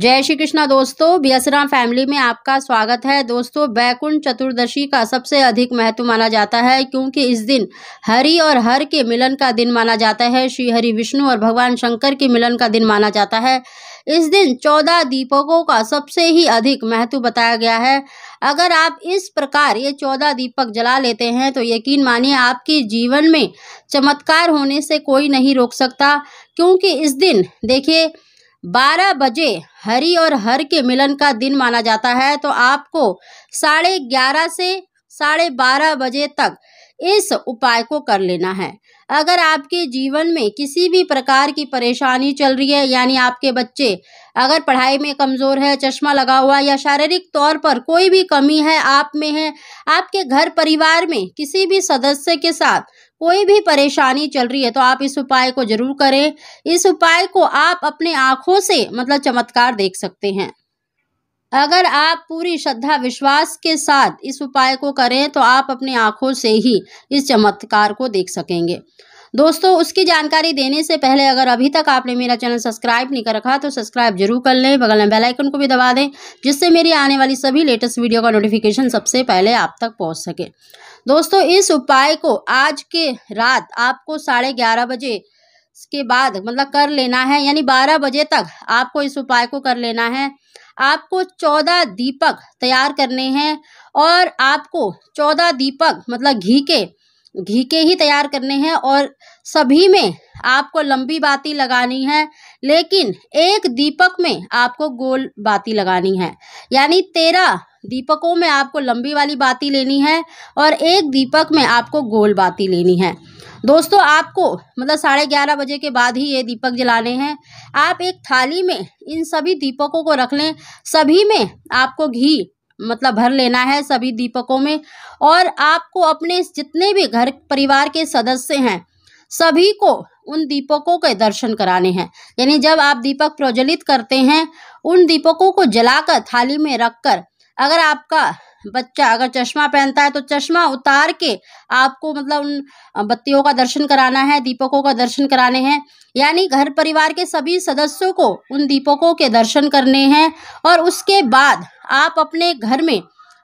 जय श्री कृष्णा दोस्तों बियसराम फैमिली में आपका स्वागत है दोस्तों बैकुंठ चतुर्दशी का सबसे अधिक महत्व माना जाता है क्योंकि इस दिन हरि और हर के मिलन का दिन माना जाता है श्री हरि विष्णु और भगवान शंकर के मिलन का दिन माना जाता है इस दिन चौदह दीपकों का सबसे ही अधिक महत्व बताया गया है अगर आप इस प्रकार ये चौदह दीपक जला लेते हैं तो यकीन मानिए आपके जीवन में चमत्कार होने से कोई नहीं रोक सकता क्योंकि इस दिन देखिए बारह बजे हरि और हर के मिलन का दिन माना जाता है तो आपको साढ़े ग्यारह से साढ़े बारह बजे तक इस उपाय को कर लेना है अगर आपके जीवन में किसी भी प्रकार की परेशानी चल रही है यानी आपके बच्चे अगर पढ़ाई में कमज़ोर है चश्मा लगा हुआ या शारीरिक तौर पर कोई भी कमी है आप में है आपके घर परिवार में किसी भी सदस्य के साथ कोई भी परेशानी चल रही है तो आप इस उपाय को जरूर करें इस उपाय को आप अपने आंखों से मतलब चमत्कार देख सकते हैं अगर आप पूरी श्रद्धा विश्वास के साथ इस उपाय को करें तो आप अपनी आंखों से ही इस चमत्कार को देख सकेंगे दोस्तों उसकी जानकारी देने से पहले अगर अभी तक आपने मेरा चैनल सब्सक्राइब नहीं कर रखा तो सब्सक्राइब जरूर कर लें बगल में बेलाइकन को भी दबा दें जिससे मेरी आने वाली सभी लेटेस्ट वीडियो का नोटिफिकेशन सबसे पहले आप तक पहुँच सके दोस्तों इस उपाय को आज के रात आपको साढ़े ग्यारह बजे के बाद मतलब कर लेना है यानी बारह बजे तक आपको इस उपाय को कर लेना है आपको चौदह दीपक तैयार करने हैं और आपको चौदह दीपक मतलब घी के घी के ही तैयार करने हैं और सभी में आपको लंबी बाती लगानी है लेकिन एक दीपक में आपको गोल बाती लगानी है यानी तेरह दीपकों में आपको लंबी वाली बाती लेनी है और एक दीपक में आपको गोल बाती लेनी है दोस्तों आपको मतलब साढ़े ग्यारह बजे के बाद ही ये दीपक जलाने हैं आप एक थाली में इन सभी दीपकों को रख लें सभी में आपको घी मतलब भर लेना है सभी दीपकों में और आपको अपने जितने भी घर परिवार के सदस्य हैं सभी को उन दीपकों के दर्शन कराने हैं यानी जब आप दीपक प्रज्वलित करते हैं उन दीपकों को जलाकर थाली में रखकर अगर आपका बच्चा अगर चश्मा पहनता है तो चश्मा उतार के आपको मतलब उन बत्तियों का दर्शन कराना है दीपकों का दर्शन कराने हैं यानी घर परिवार के सभी सदस्यों को उन दीपकों के दर्शन करने हैं और उसके बाद आप अपने घर में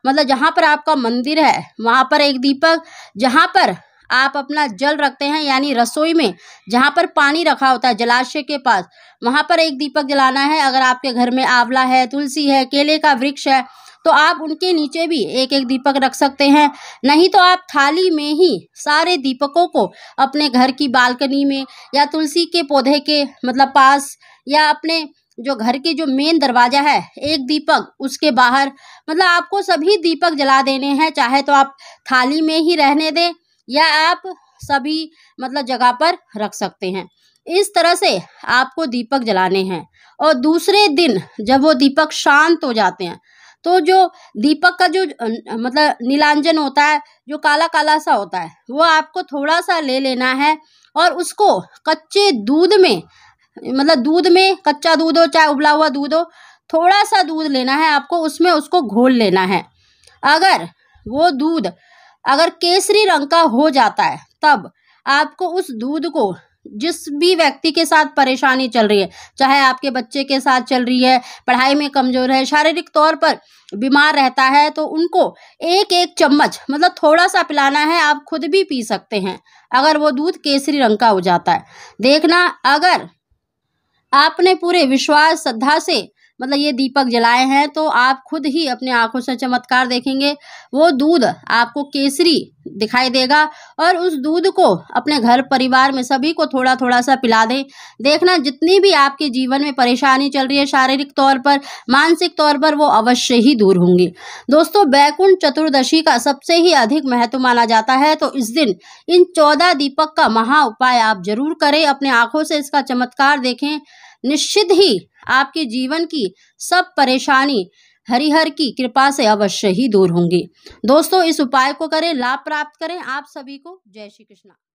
मतलब जहाँ पर आपका मंदिर है वहाँ पर एक दीपक जहाँ पर आप अपना जल रखते हैं यानी रसोई में जहाँ पर पानी रखा होता है जलाशय के पास वहाँ पर एक दीपक जलाना है अगर आपके घर में आंवला है तुलसी है केले का वृक्ष है तो आप उनके नीचे भी एक एक दीपक रख सकते हैं नहीं तो आप थाली में ही सारे दीपकों को अपने घर की बालकनी में या तुलसी के पौधे के मतलब पास या अपने जो घर के जो मेन दरवाजा है एक दीपक उसके बाहर मतलब आपको सभी दीपक जला देने हैं चाहे तो आप थाली में ही रहने दें या आप सभी मतलब जगह पर रख सकते हैं इस तरह से आपको दीपक जलाने हैं और दूसरे दिन जब वो दीपक शांत हो जाते हैं तो जो दीपक का जो मतलब नीलांजन होता है जो काला काला सा होता है वो आपको थोड़ा सा ले लेना है और उसको कच्चे दूध में मतलब दूध में कच्चा दूध हो चाहे उबला हुआ दूध हो थोड़ा सा दूध लेना है आपको उसमें उसको घोल लेना है अगर वो दूध अगर केसरी रंग का हो जाता है तब आपको उस दूध को जिस भी व्यक्ति के साथ परेशानी चल रही है चाहे आपके बच्चे के साथ चल रही है पढ़ाई में कमज़ोर है शारीरिक तौर पर बीमार रहता है तो उनको एक एक चम्मच मतलब थोड़ा सा पिलाना है आप खुद भी पी सकते हैं अगर वो दूध केसरी रंग का हो जाता है देखना अगर आपने पूरे विश्वास श्रद्धा से मतलब ये दीपक जलाए हैं तो आप खुद ही अपने आंखों से चमत्कार देखेंगे वो दूध आपको केसरी दिखाई देगा और उस दूध को अपने घर परिवार में सभी को थोड़ा थोड़ा सा पिला दें देखना जितनी भी आपके जीवन में परेशानी चल रही है शारीरिक तौर पर मानसिक तौर पर वो अवश्य ही दूर होंगी दोस्तों बैकुंठ चतुर्दशी का सबसे ही अधिक महत्व माना जाता है तो इस दिन इन चौदह दीपक का महा उपाय आप जरूर करें अपने आंखों से इसका चमत्कार देखें निश्चित ही आपके जीवन की सब परेशानी हरिहर की कृपा से अवश्य ही दूर होंगी दोस्तों इस उपाय को करें लाभ प्राप्त करें आप सभी को जय श्री कृष्णा